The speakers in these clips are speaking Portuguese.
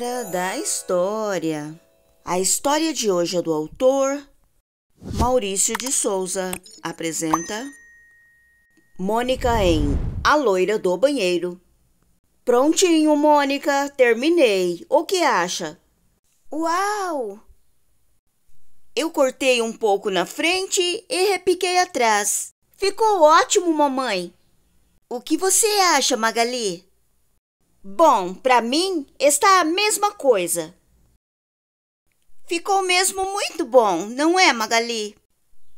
hora da história. A história de hoje é do autor Maurício de Souza. Apresenta Mônica em A Loira do Banheiro. Prontinho, Mônica, terminei. O que acha? Uau! Eu cortei um pouco na frente e repiquei atrás. Ficou ótimo, mamãe. O que você acha, Magali? Bom, para mim está a mesma coisa. Ficou mesmo muito bom, não é, Magali?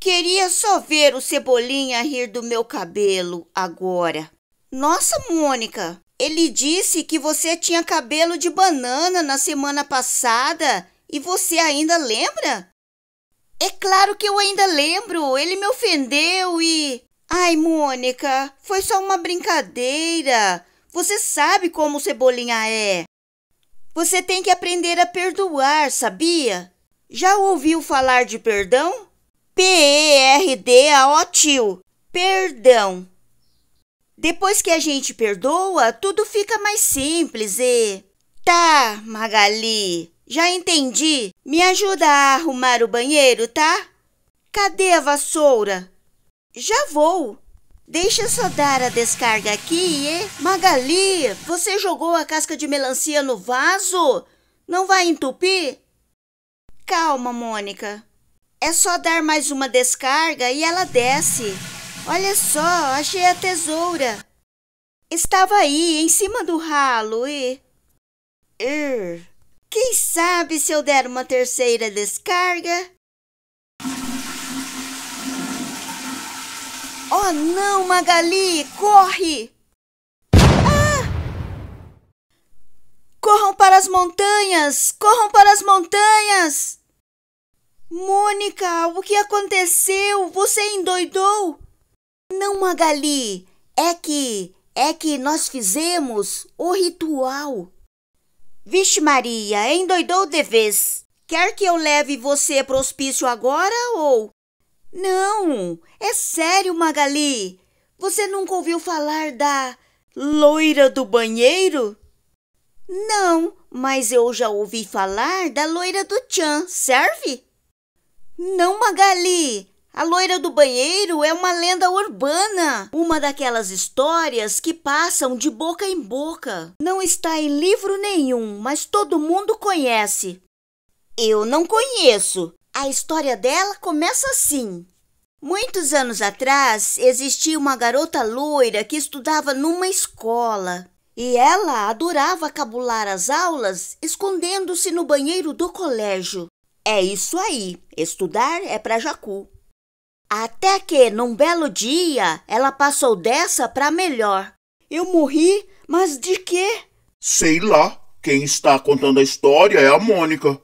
Queria só ver o Cebolinha rir do meu cabelo agora. Nossa, Mônica, ele disse que você tinha cabelo de banana na semana passada e você ainda lembra? É claro que eu ainda lembro, ele me ofendeu e. Ai, Mônica, foi só uma brincadeira. Você sabe como o Cebolinha é. Você tem que aprender a perdoar, sabia? Já ouviu falar de perdão? P-E-R-D-A-O tio. Perdão. Depois que a gente perdoa, tudo fica mais simples e. Tá, Magali, já entendi. Me ajuda a arrumar o banheiro, tá? Cadê a vassoura? Já vou. Deixa eu só dar a descarga aqui, hein? Magali, você jogou a casca de melancia no vaso? Não vai entupir? Calma, Mônica. É só dar mais uma descarga e ela desce. Olha só, achei a tesoura. Estava aí, em cima do ralo e. Er. Quem sabe se eu der uma terceira descarga? Oh não, Magali! Corre! Ah! Corram para as montanhas! Corram para as montanhas! Mônica, o que aconteceu? Você endoidou? Não, Magali, é que é que nós fizemos o ritual. Vixe Maria, endoidou de vez. Quer que eu leve você para o hospício agora ou não, é sério, Magali. Você nunca ouviu falar da loira do banheiro? Não, mas eu já ouvi falar da loira do Tchan, serve? Não, Magali! A loira do banheiro é uma lenda urbana, uma daquelas histórias que passam de boca em boca. Não está em livro nenhum, mas todo mundo conhece. Eu não conheço. A história dela começa assim. Muitos anos atrás, existia uma garota loira que estudava numa escola. E ela adorava cabular as aulas escondendo-se no banheiro do colégio. É isso aí, estudar é para Jacu. Até que, num belo dia, ela passou dessa para melhor. Eu morri, mas de quê? Sei lá. Quem está contando a história é a Mônica.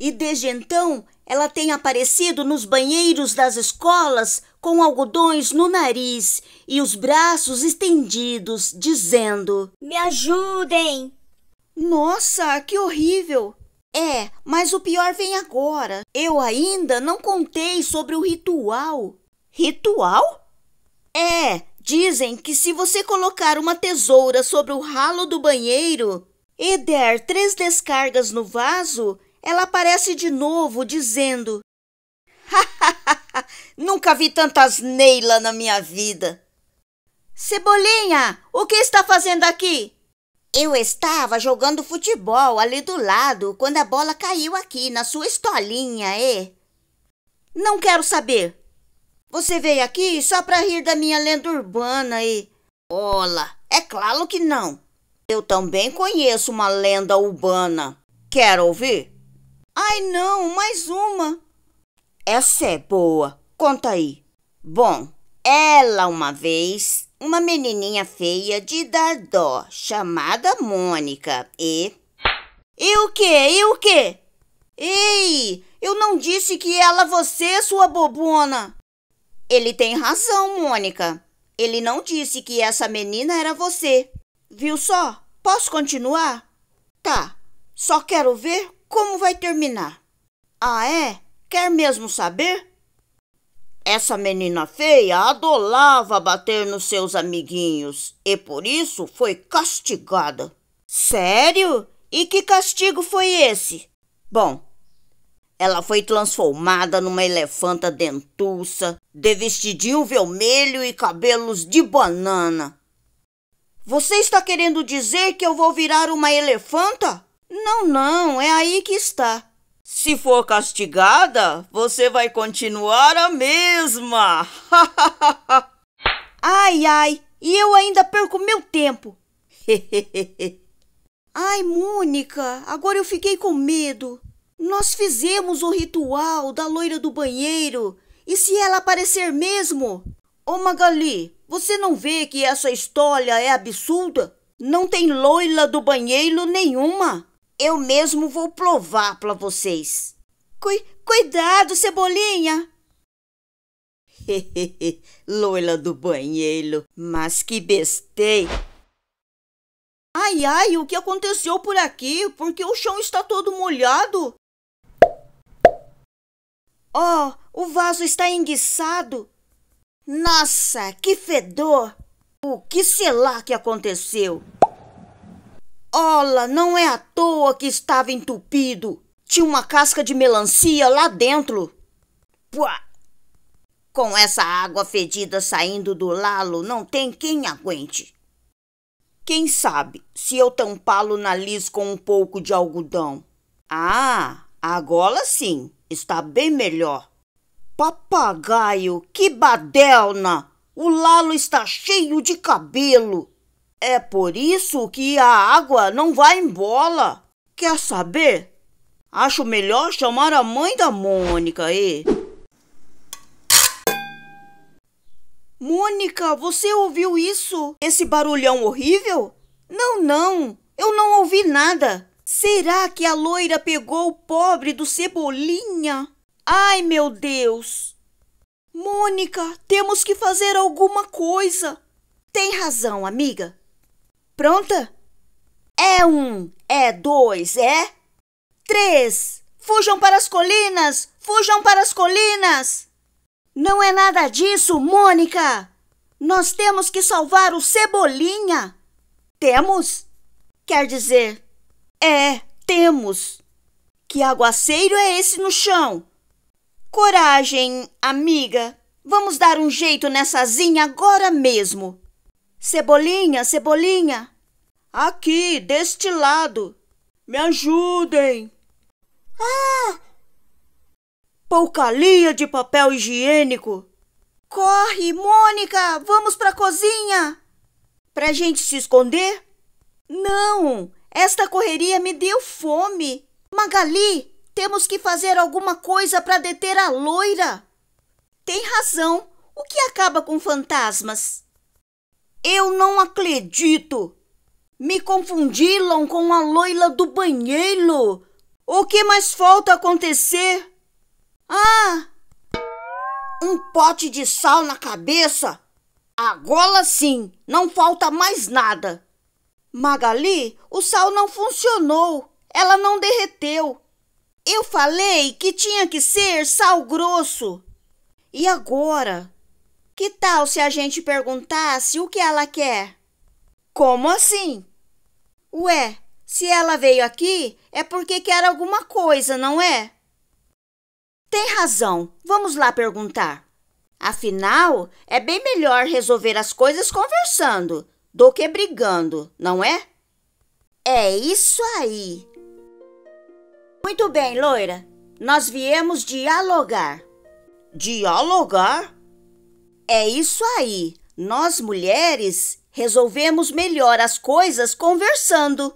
E desde então, ela tem aparecido nos banheiros das escolas com algodões no nariz e os braços estendidos, dizendo: Me ajudem! Nossa, que horrível! É, mas o pior vem agora. Eu ainda não contei sobre o ritual. Ritual? É, dizem que se você colocar uma tesoura sobre o ralo do banheiro e der três descargas no vaso, ela aparece de novo, dizendo: Nunca vi tantas Neila na minha vida. Cebolinha, o que está fazendo aqui? Eu estava jogando futebol ali do lado quando a bola caiu aqui na sua estolinha, e. Não quero saber. Você veio aqui só para rir da minha lenda urbana e. Olá, é claro que não. Eu também conheço uma lenda urbana. Quer ouvir? Ai não, mais uma. Essa é boa. Conta aí. Bom, ela uma vez, uma menininha feia de dar dó, chamada Mônica, e. E o quê? E o quê? Ei, eu não disse que ela você, é sua bobona. Ele tem razão, Mônica. Ele não disse que essa menina era você. Viu só? Posso continuar? Tá. Só quero ver como vai terminar? Ah, é? Quer mesmo saber? Essa menina feia adolava bater nos seus amiguinhos e por isso foi castigada. Sério? E que castigo foi esse? Bom, ela foi transformada numa elefanta dentuça, de vestidinho vermelho e cabelos de banana. Você está querendo dizer que eu vou virar uma elefanta? Não, não, é aí que está. Se for castigada, você vai continuar a mesma. ai, ai, e eu ainda perco meu tempo. ai, Mônica, agora eu fiquei com medo. Nós fizemos o ritual da loira do banheiro. E se ela aparecer mesmo? Ô oh, Magali, você não vê que essa história é absurda? Não tem loira do banheiro nenhuma. Eu mesmo vou provar para vocês. Cu cuidado, Cebolinha! Loila do banheiro, mas que bestei! Ai, ai, o que aconteceu por aqui? Porque o chão está todo molhado? Oh, o vaso está enguiçado. Nossa, que fedor! O que sei lá que aconteceu? Olha, não é à toa que estava entupido. Tinha uma casca de melancia lá dentro. Puá! Com essa água fedida saindo do lalo, não tem quem aguente. Quem sabe se eu tampá-lo nariz com um pouco de algodão? Ah, agora sim, está bem melhor. Papagaio, que badelna! O lalo está cheio de cabelo. É por isso que a água não vai em bola. Quer saber? Acho melhor chamar a mãe da Mônica e. Mônica, você ouviu isso? Esse barulhão horrível? Não, não, eu não ouvi nada. Será que a loira pegou o pobre do Cebolinha? Ai, meu Deus! Mônica, temos que fazer alguma coisa. Tem razão, amiga. Pronta? É um, é dois, é três. Fujam para as colinas! Fujam para as colinas! Não é nada disso, Mônica! Nós temos que salvar o Cebolinha! Temos? Quer dizer, é, temos. Que aguaceiro é esse no chão? Coragem, amiga. Vamos dar um jeito nessa zinha agora mesmo. Cebolinha, Cebolinha! Aqui, deste lado! Me ajudem! Ah! Poucalia de papel higiênico! Corre, Mônica! Vamos para a cozinha! Pra gente se esconder? Não! Esta correria me deu fome! Magali, temos que fazer alguma coisa para deter a loira! Tem razão! O que acaba com fantasmas? Eu não acredito! Me confundiram com a loira do banheiro! O que mais falta acontecer? Ah! Um pote de sal na cabeça? Agora sim, não falta mais nada. Magali, o sal não funcionou. Ela não derreteu. Eu falei que tinha que ser sal grosso. E agora? Que tal se a gente perguntasse o que ela quer? Como assim? Ué, se ela veio aqui é porque quer alguma coisa, não é? Tem razão. Vamos lá perguntar. Afinal, é bem melhor resolver as coisas conversando do que brigando, não é? É isso aí. Muito bem, loira. Nós viemos dialogar. Dialogar? É isso aí. Nós mulheres resolvemos melhor as coisas conversando.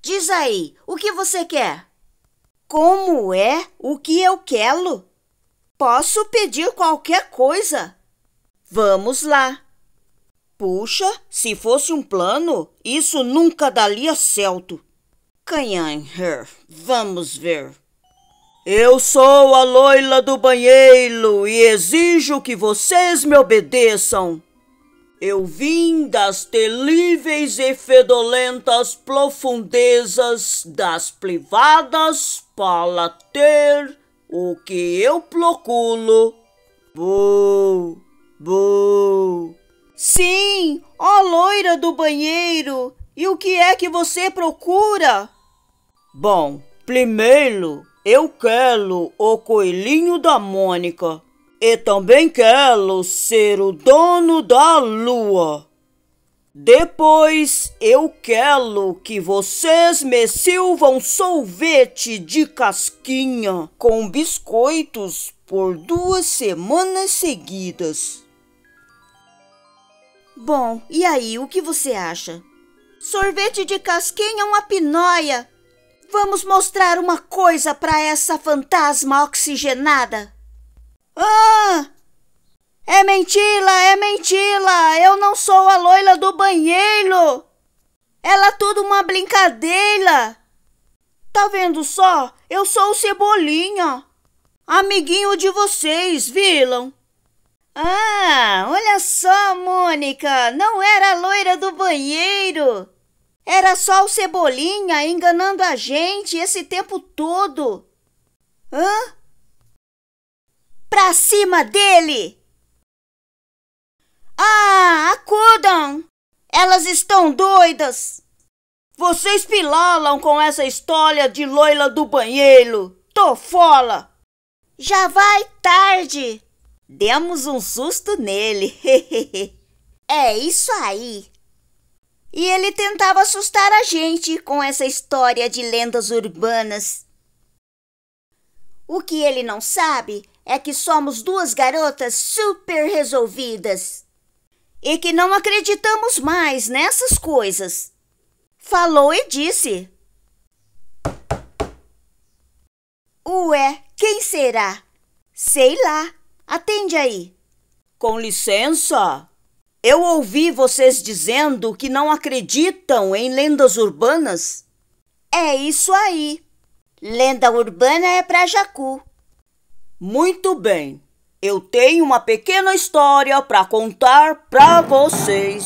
Diz aí, o que você quer? Como é o que eu quero? Posso pedir qualquer coisa. Vamos lá. Puxa, se fosse um plano, isso nunca daria certo. Canhanher, vamos ver. Eu sou a loila do banheiro e exijo que vocês me obedeçam. Eu vim das terríveis e fedolentas profundezas das privadas para ter o que eu procuro. Boo, boo. Sim, ó loira do banheiro, e o que é que você procura? Bom, primeiro eu quero o coelhinho da Mônica e também quero ser o dono da lua. Depois eu quero que vocês me sirvam sorvete de casquinha com biscoitos por duas semanas seguidas. Bom, e aí, o que você acha? Sorvete de casquinha é uma pinóia! Vamos mostrar uma coisa para essa fantasma oxigenada. Ah! É mentira, é mentira! Eu não sou a loira do banheiro! Ela é tudo uma brincadeira! Tá vendo só? Eu sou o Cebolinha, amiguinho de vocês, vilão. Ah, olha só, Mônica! Não era a loira do banheiro! Era só o Cebolinha enganando a gente esse tempo todo. Hã? Pra cima dele! Ah, acudam! Elas estão doidas! Vocês pilalam com essa história de loila do banheiro! Tô fola! Já vai tarde! Demos um susto nele. é isso aí! E ele tentava assustar a gente com essa história de lendas urbanas. O que ele não sabe é que somos duas garotas super resolvidas e que não acreditamos mais nessas coisas. Falou e disse. Ué, quem será? Sei lá. Atende aí. Com licença. Eu ouvi vocês dizendo que não acreditam em lendas urbanas. É isso aí. Lenda urbana é para Jacu. Muito bem. Eu tenho uma pequena história para contar para vocês.